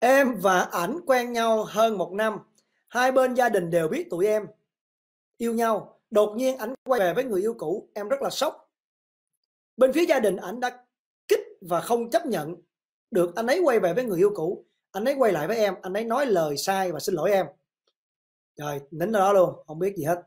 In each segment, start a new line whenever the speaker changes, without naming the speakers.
Em và ảnh quen nhau hơn một năm. Hai bên gia đình đều biết tụi em yêu nhau. Đột nhiên ảnh quay về với người yêu cũ, em rất là sốc. Bên phía gia đình ảnh đã kích và không chấp nhận được anh ấy quay về với người yêu cũ. Anh ấy quay lại với em, anh ấy nói lời sai và xin lỗi em. Rồi, đến đó luôn, không biết gì hết.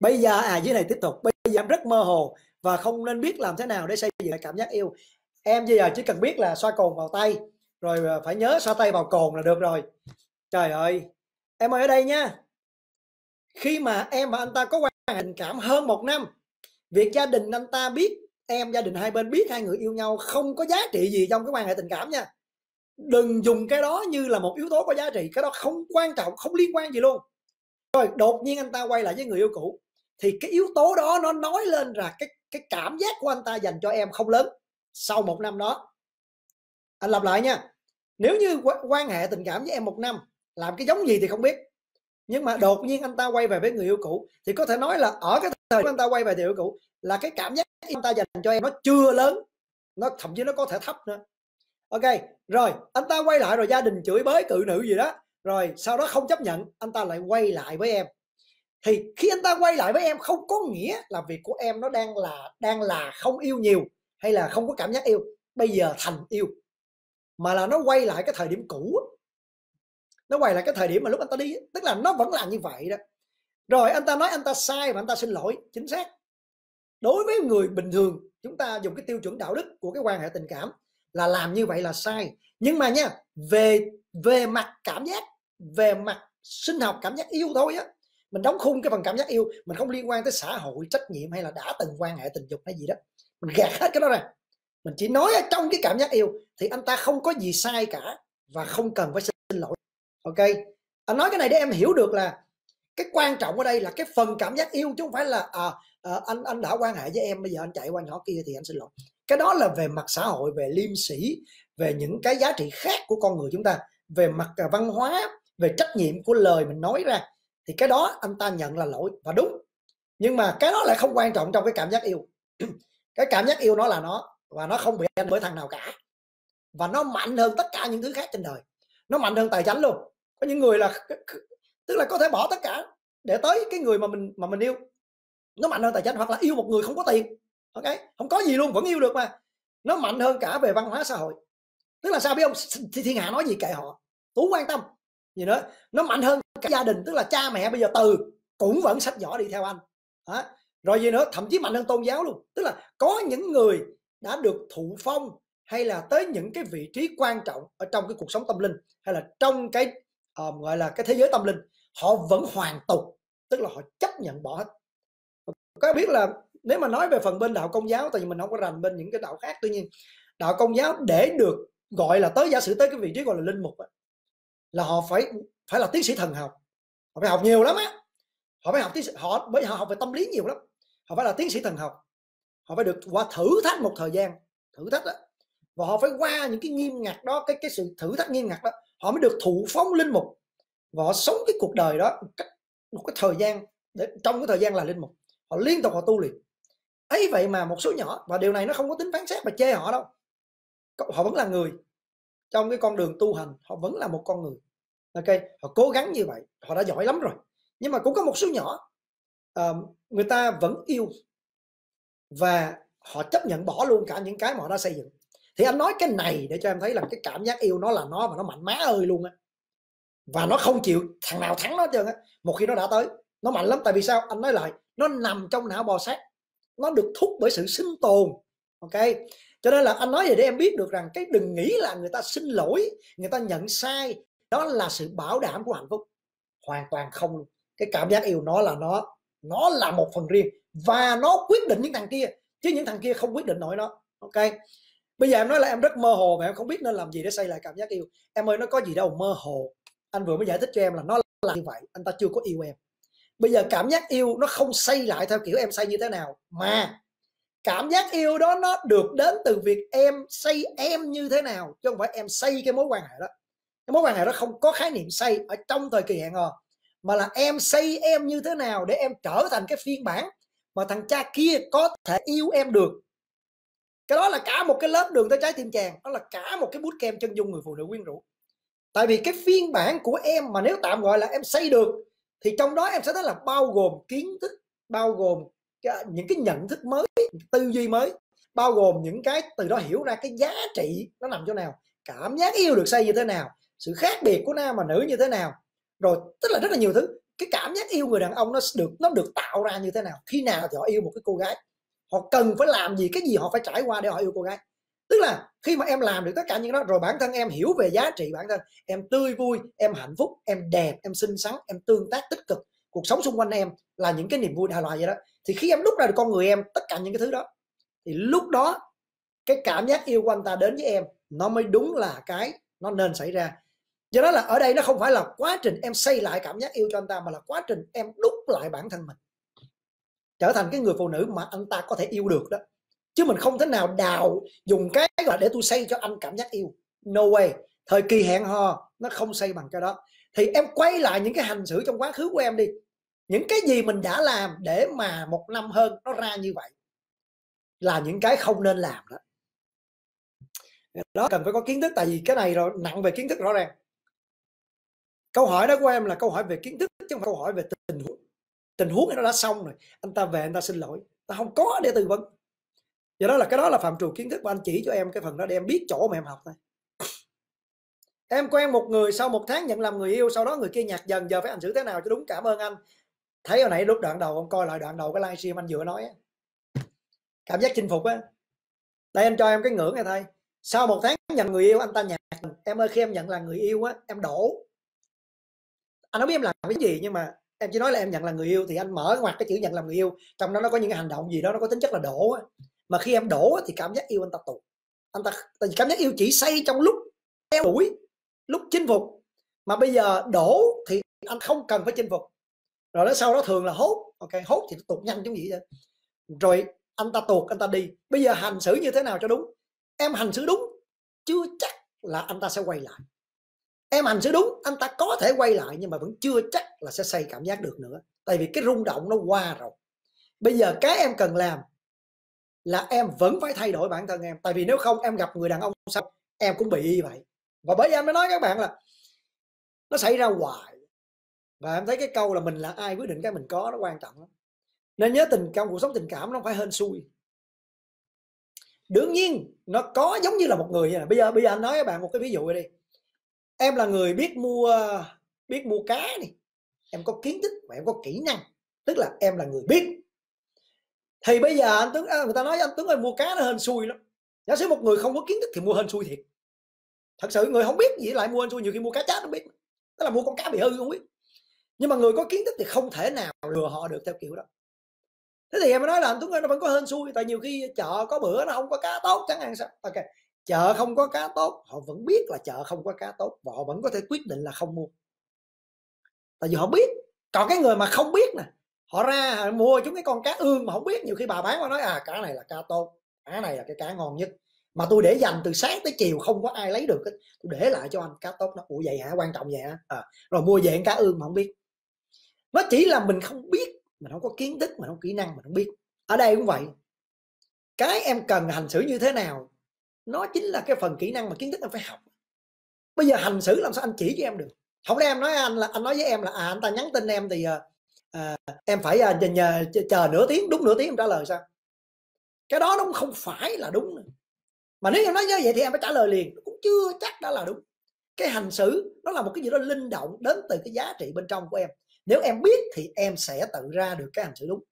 Bây giờ, à dưới này tiếp tục, bây giờ em rất mơ hồ và không nên biết làm thế nào để xây dựng cảm giác yêu. Em bây giờ chỉ cần biết là xoa cồn vào tay, rồi à, phải nhớ xoa tay vào cồn là được rồi trời ơi em ơi ở đây nha khi mà em và anh ta có quan hệ tình cảm hơn một năm việc gia đình anh ta biết em gia đình hai bên biết hai người yêu nhau không có giá trị gì trong cái quan hệ tình cảm nha đừng dùng cái đó như là một yếu tố có giá trị cái đó không quan trọng không liên quan gì luôn rồi đột nhiên anh ta quay lại với người yêu cũ thì cái yếu tố đó nó nói lên là cái cái cảm giác của anh ta dành cho em không lớn sau một năm đó anh lặp lại nha nếu như quan hệ tình cảm với em một năm làm cái giống gì thì không biết nhưng mà đột nhiên anh ta quay về với người yêu cũ thì có thể nói là ở cái thời anh ta quay về người yêu cũ là cái cảm giác anh ta dành cho em nó chưa lớn nó thậm chí nó có thể thấp nữa ok rồi anh ta quay lại rồi gia đình chửi bới cự nữ gì đó rồi sau đó không chấp nhận anh ta lại quay lại với em thì khi anh ta quay lại với em không có nghĩa là việc của em nó đang là đang là không yêu nhiều hay là không có cảm giác yêu bây giờ thành yêu mà là nó quay lại cái thời điểm cũ nó quay lại cái thời điểm mà lúc anh ta đi tức là nó vẫn là như vậy đó rồi anh ta nói anh ta sai và anh ta xin lỗi chính xác đối với người bình thường chúng ta dùng cái tiêu chuẩn đạo đức của cái quan hệ tình cảm là làm như vậy là sai nhưng mà nha về về mặt cảm giác về mặt sinh học cảm giác yêu thôi á mình đóng khung cái phần cảm giác yêu mình không liên quan tới xã hội trách nhiệm hay là đã từng quan hệ tình dục hay gì đó mình gạt hết cái đó ra mình chỉ nói ở trong cái cảm giác yêu thì anh ta không có gì sai cả và không cần phải xin lỗi ok anh nói cái này để em hiểu được là cái quan trọng ở đây là cái phần cảm giác yêu chứ không phải là à, à, anh anh đã quan hệ với em bây giờ anh chạy qua nhỏ kia thì anh xin lỗi cái đó là về mặt xã hội về liêm sĩ về những cái giá trị khác của con người chúng ta về mặt à, văn hóa về trách nhiệm của lời mình nói ra thì cái đó anh ta nhận là lỗi và đúng nhưng mà cái đó lại không quan trọng trong cái cảm giác yêu cái cảm giác yêu nó là nó và nó không bị anh bởi thằng nào cả và nó mạnh hơn tất cả những thứ khác trên đời nó mạnh hơn tài chính luôn có những người là tức là có thể bỏ tất cả để tới cái người mà mình mà mình yêu nó mạnh hơn tài chính hoặc là yêu một người không có tiền ok không có gì luôn vẫn yêu được mà nó mạnh hơn cả về văn hóa xã hội tức là sao biết ông thì thiên hạ nói gì kệ họ tú quan tâm gì nữa nó mạnh hơn cả gia đình tức là cha mẹ bây giờ từ cũng vẫn sách giỏ đi theo anh đó. rồi gì nữa thậm chí mạnh hơn tôn giáo luôn tức là có những người đã được thụ phong hay là tới những cái vị trí quan trọng ở trong cái cuộc sống tâm linh hay là trong cái uh, gọi là cái thế giới tâm linh họ vẫn hoàn tục tức là họ chấp nhận bỏ hết có biết là nếu mà nói về phần bên đạo công giáo tại vì mình không có rành bên những cái đạo khác tuy nhiên đạo công giáo để được gọi là tới giả sử tới cái vị trí gọi là linh mục là họ phải phải là tiến sĩ thần học họ phải học nhiều lắm á họ phải học tiến sĩ họ bởi họ học về tâm lý nhiều lắm họ phải là tiến sĩ thần học họ phải được qua thử thách một thời gian thử thách đó và họ phải qua những cái nghiêm ngặt đó cái cái sự thử thách nghiêm ngặt đó họ mới được thụ phóng linh mục và họ sống cái cuộc đời đó một cách một cái thời gian để trong cái thời gian là linh mục họ liên tục họ tu luyện ấy vậy mà một số nhỏ và điều này nó không có tính phán xét và chê họ đâu họ vẫn là người trong cái con đường tu hành họ vẫn là một con người ok họ cố gắng như vậy họ đã giỏi lắm rồi nhưng mà cũng có một số nhỏ uh, người ta vẫn yêu và họ chấp nhận bỏ luôn cả những cái mà họ đã xây dựng thì anh nói cái này để cho em thấy là cái cảm giác yêu nó là nó và nó mạnh má ơi luôn á và nó không chịu thằng nào thắng nó trơn á một khi nó đã tới nó mạnh lắm tại vì sao anh nói lại nó nằm trong não bò sát nó được thúc bởi sự sinh tồn ok cho nên là anh nói vậy để em biết được rằng cái đừng nghĩ là người ta xin lỗi người ta nhận sai đó là sự bảo đảm của hạnh phúc hoàn toàn không cái cảm giác yêu nó là nó nó là một phần riêng và nó quyết định những thằng kia chứ những thằng kia không quyết định nổi nó ok bây giờ em nói là em rất mơ hồ mà em không biết nên làm gì để xây lại cảm giác yêu em ơi nó có gì đâu mơ hồ anh vừa mới giải thích cho em là nó là như vậy anh ta chưa có yêu em bây giờ cảm giác yêu nó không xây lại theo kiểu em xây như thế nào mà cảm giác yêu đó nó được đến từ việc em xây em như thế nào chứ không phải em xây cái mối quan hệ đó cái mối quan hệ đó không có khái niệm xây ở trong thời kỳ hẹn hò mà là em xây em như thế nào để em trở thành cái phiên bản mà thằng cha kia có thể yêu em được cái đó là cả một cái lớp đường tới trái tim chàng đó là cả một cái bút kem chân dung người phụ nữ quyến rũ tại vì cái phiên bản của em mà nếu tạm gọi là em xây được thì trong đó em sẽ thấy là bao gồm kiến thức bao gồm ờ, những cái nhận thức mới tư duy mới bao gồm những cái từ đó hiểu ra cái giá trị nó nằm chỗ nào cảm giác yêu được xây như thế nào sự khác biệt của nam và nữ như thế nào rồi tức là rất là nhiều thứ cái cảm giác yêu người đàn ông nó được nó được tạo ra như thế nào khi nào thì họ yêu một cái cô gái họ cần phải làm gì cái gì họ phải trải qua để họ yêu cô gái tức là khi mà em làm được tất cả những đó rồi bản thân em hiểu về giá trị bản thân em tươi vui em hạnh phúc em đẹp em xinh xắn em tương tác tích cực cuộc sống xung quanh em là những cái niềm vui đại loại vậy đó thì khi em đúc ra được con người em tất cả những cái thứ đó thì lúc đó cái cảm giác yêu của anh ta đến với em nó mới đúng là cái nó nên xảy ra do đó là ở đây nó không phải là quá trình em xây lại cảm giác yêu cho anh ta mà là quá trình em đúc lại bản thân mình trở thành cái người phụ nữ mà anh ta có thể yêu được đó chứ mình không thể nào đào dùng cái là để tôi xây cho anh cảm giác yêu no way thời kỳ hẹn hò nó không xây bằng cái đó thì em quay lại những cái hành xử trong quá khứ của em đi những cái gì mình đã làm để mà một năm hơn nó ra như vậy là những cái không nên làm đó đó cần phải có kiến thức tại vì cái này rồi nặng về kiến thức rõ ràng câu hỏi đó của em là câu hỏi về kiến thức chứ không phải câu hỏi về tình huống tình huống nó đã xong rồi anh ta về anh ta xin lỗi ta không có để tư vấn do đó là cái đó là phạm trù kiến thức của anh chỉ cho em cái phần đó để em biết chỗ mà em học thôi em quen một người sau một tháng nhận làm người yêu sau đó người kia nhạt dần giờ phải hành xử thế nào cho đúng cảm ơn anh thấy hồi nãy lúc đoạn đầu ông coi lại đoạn đầu cái livestream anh vừa nói cảm giác chinh phục á đây anh cho em cái ngưỡng này thôi sau một tháng nhận người yêu anh ta nhạt em ơi khi em nhận là người yêu á em đổ anh không biết em làm cái gì nhưng mà em chỉ nói là em nhận là người yêu thì anh mở ngoặt cái chữ nhận làm người yêu trong đó nó có những cái hành động gì đó nó có tính chất là đổ á. mà khi em đổ thì cảm giác yêu anh ta tụt anh ta tại vì cảm giác yêu chỉ xây trong lúc theo đuổi lúc chinh phục mà bây giờ đổ thì anh không cần phải chinh phục rồi đó sau đó thường là hốt ok hốt thì tụt nhanh giống vậy rồi anh ta tuột anh ta đi bây giờ hành xử như thế nào cho đúng em hành xử đúng chưa chắc là anh ta sẽ quay lại em hành sẽ đúng anh ta có thể quay lại nhưng mà vẫn chưa chắc là sẽ xây cảm giác được nữa tại vì cái rung động nó qua rồi bây giờ cái em cần làm là em vẫn phải thay đổi bản thân em tại vì nếu không em gặp người đàn ông sau em cũng bị như vậy và bởi vì em mới nói các bạn là nó xảy ra hoài và em thấy cái câu là mình là ai quyết định cái mình có nó quan trọng lắm nên nhớ tình trong cuộc sống tình cảm nó không phải hên xui đương nhiên nó có giống như là một người như này. bây giờ bây giờ anh nói các bạn một cái ví dụ đi em là người biết mua biết mua cá này em có kiến thức và em có kỹ năng tức là em là người biết thì bây giờ anh tướng à, người ta nói anh tướng ơi mua cá nó hên xui lắm giả sử một người không có kiến thức thì mua hên xui thiệt thật sự người không biết gì lại mua hên xui nhiều khi mua cá chát nó biết tức là mua con cá bị hư không biết nhưng mà người có kiến thức thì không thể nào lừa họ được theo kiểu đó thế thì em mới nói là anh tướng ơi nó vẫn có hên xui tại nhiều khi chợ có bữa nó không có cá tốt chẳng hạn sao ok chợ không có cá tốt họ vẫn biết là chợ không có cá tốt và họ vẫn có thể quyết định là không mua tại vì họ biết còn cái người mà không biết nè họ ra họ mua chúng cái con cá ương mà không biết nhiều khi bà bán mà nói à cá này là cá tốt cá này là cái cá ngon nhất mà tôi để dành từ sáng tới chiều không có ai lấy được hết tôi để lại cho anh cá tốt nó ủa vậy hả quan trọng vậy hả à, rồi mua về cá ương mà không biết nó chỉ là mình không biết mình không có kiến thức mình không kỹ năng mình không biết ở đây cũng vậy cái em cần hành xử như thế nào nó chính là cái phần kỹ năng mà kiến thức em phải học bây giờ hành xử làm sao anh chỉ cho em được không em nói anh là anh nói với em là à anh ta nhắn tin em thì à, em phải à, nhờ, chờ nửa tiếng đúng nửa tiếng em trả lời sao cái đó nó không phải là đúng nữa. mà nếu em nói như vậy thì em phải trả lời liền cũng chưa chắc đã là đúng cái hành xử nó là một cái gì đó linh động đến từ cái giá trị bên trong của em nếu em biết thì em sẽ tự ra được cái hành xử đúng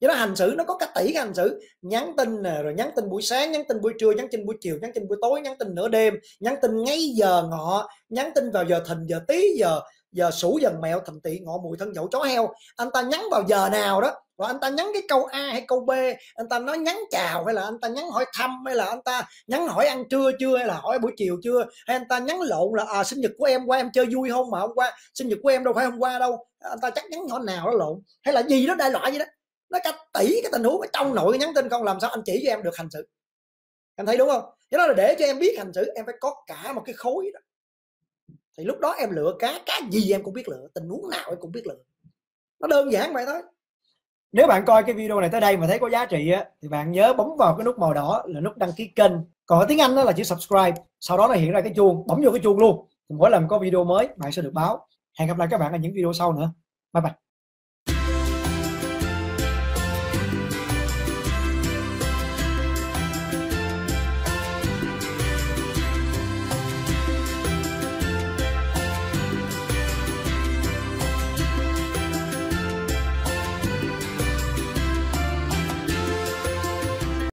do đó hành xử nó có cách tỷ cái hành xử nhắn tin nè rồi nhắn tin buổi sáng nhắn tin buổi trưa nhắn tin buổi chiều nhắn tin buổi tối nhắn tin nửa đêm nhắn tin ngay giờ ngọ nhắn tin vào giờ thìn giờ tí giờ giờ sủ dần mẹo thầm tị ngọ mùi thân dậu chó heo anh ta nhắn vào giờ nào đó và anh ta nhắn cái câu a hay câu b anh ta nói nhắn chào hay là anh ta nhắn hỏi thăm hay là anh ta nhắn hỏi ăn trưa chưa hay là hỏi buổi chiều chưa hay anh ta nhắn lộn là à, sinh nhật của em qua em chơi vui không mà hôm qua sinh nhật của em đâu phải hôm qua đâu anh ta chắc nhắn nhỏ nào đó lộn hay là gì đó đại loại vậy đó nó cả tỷ cái tình huống ở trong nội nhắn tin không làm sao anh chỉ cho em được hành xử em thấy đúng không cho đó là để cho em biết hành xử em phải có cả một cái khối đó thì lúc đó em lựa cá cá gì em cũng biết lựa tình huống nào em cũng biết lựa nó đơn giản vậy thôi nếu bạn coi cái video này tới đây mà thấy có giá trị á thì bạn nhớ bấm vào cái nút màu đỏ là nút đăng ký kênh còn ở tiếng anh đó là chữ subscribe sau đó nó hiện ra cái chuông bấm vô cái chuông luôn thì mỗi lần có video mới bạn sẽ được báo hẹn gặp lại các bạn ở những video sau nữa bye bye